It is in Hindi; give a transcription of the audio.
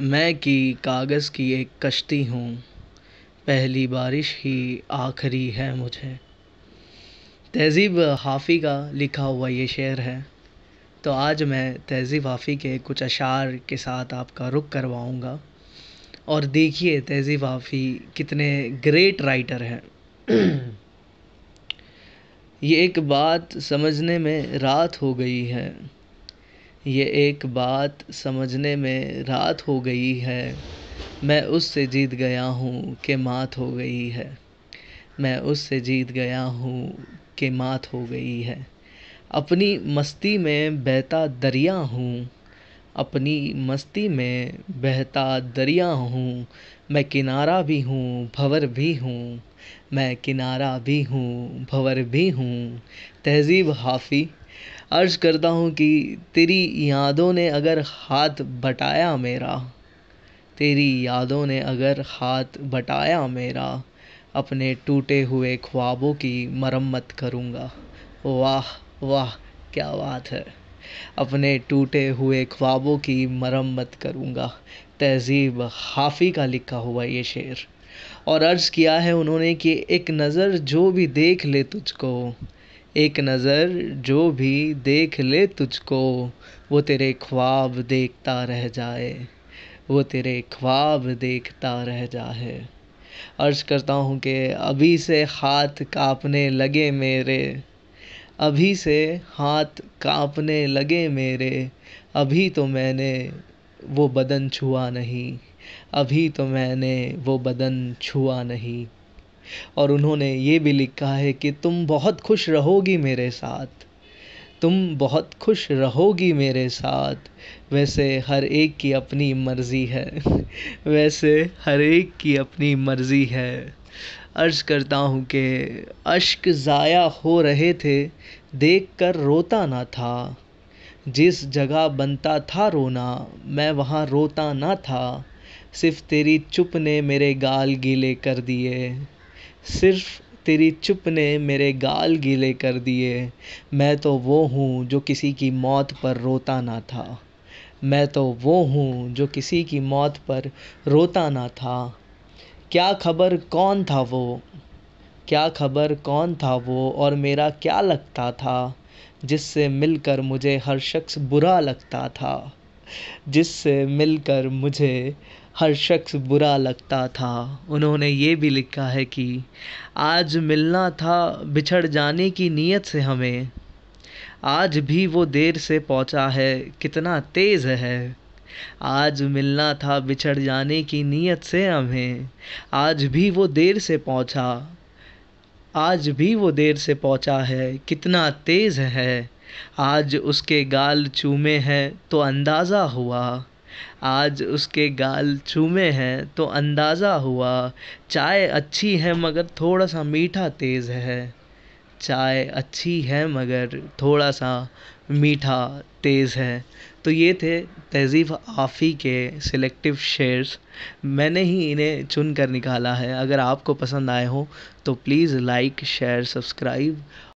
मैं कि कागज़ की एक कश्ती हूँ पहली बारिश ही आखिरी है मुझे तहज़ीब हाफ़ी का लिखा हुआ ये शेर है तो आज मैं तहज़ीब हाफ़ी के कुछ अशार के साथ आपका रुख करवाऊँगा और देखिए तहज़ीब हाफ़ी कितने ग्रेट राइटर हैं ये एक बात समझने में रात हो गई है ये एक बात समझने में रात हो गई है मैं उससे जीत गया हूँ कि मात हो गई है मैं उससे जीत गया हूँ कि मात हो गई है अपनी मस्ती में बहता दरिया हूँ अपनी मस्ती में बहता दरिया हूँ मैं किनारा भी हूँ भंवर भी हूँ मैं किनारा भी हूँ भंवर भी हूँ तहज़ीब हाफ़ी अर्ज़ करता हूँ कि तेरी यादों ने अगर हाथ बटाया मेरा तेरी यादों ने अगर हाथ बटाया मेरा अपने टूटे हुए ख्वाबों की मरम्मत करूँगा वाह वाह क्या बात है अपने टूटे हुए ख्वाबों की मरम्मत करूँगा तहजीब हाफी का लिखा हुआ ये शेर और अर्ज़ किया है उन्होंने कि एक नज़र जो भी देख ले तुझको एक नज़र जो भी देख ले तुझको वो तेरे ख्वाब देखता रह जाए वो तेरे ख्वाब देखता रह जाए अर्ज़ करता हूँ कि अभी से हाथ कांपने लगे मेरे अभी से हाथ कांपने लगे मेरे अभी तो मैंने वो बदन छुआ नहीं अभी तो मैंने वो बदन छुआ नहीं और उन्होंने ये भी लिखा है कि तुम बहुत खुश रहोगी मेरे साथ तुम बहुत खुश रहोगी मेरे साथ वैसे हर एक की अपनी मर्ज़ी है वैसे हर एक की अपनी मर्ज़ी है अर्ज़ करता हूँ कि अश्क ज़ाया हो रहे थे देख कर रोता ना था जिस जगह बनता था रोना मैं वहाँ रोता ना था सिर्फ तेरी चुप ने मेरे गाल गीले कर दिए सिर्फ तेरी चुप ने मेरे गाल गीले कर दिए मैं तो वो हूँ जो किसी की मौत पर रोता ना था मैं तो वो हूँ जो किसी की मौत पर रोता ना था क्या खबर कौन था वो क्या खबर कौन था वो और मेरा क्या लगता था जिससे मिलकर मुझे हर शख्स बुरा लगता था जिससे मिलकर मुझे हर शख्स बुरा लगता था उन्होंने ये भी लिखा है कि आज मिलना था बिछड़ जाने की नीयत से हमें आज भी वो देर से पहुंचा है कितना तेज़ है आज मिलना था बिछड़ जाने की नीयत से हमें आज भी वो देर से पहुंचा आज भी वो देर से पहुंचा है कितना तेज़ है आज उसके गाल चूमे हैं तो अंदाज़ा हुआ आज उसके गाल चूमे हैं तो अंदाज़ा हुआ चाय अच्छी है मगर थोड़ा सा मीठा तेज़ है चाय अच्छी है मगर थोड़ा सा मीठा तेज़ है तो ये थे तहज़ीब आफ़ी के सिलेक्टिव शेयर्स मैंने ही इन्हें चुन कर निकाला है अगर आपको पसंद आए हों तो प्लीज़ लाइक शेयर सब्सक्राइब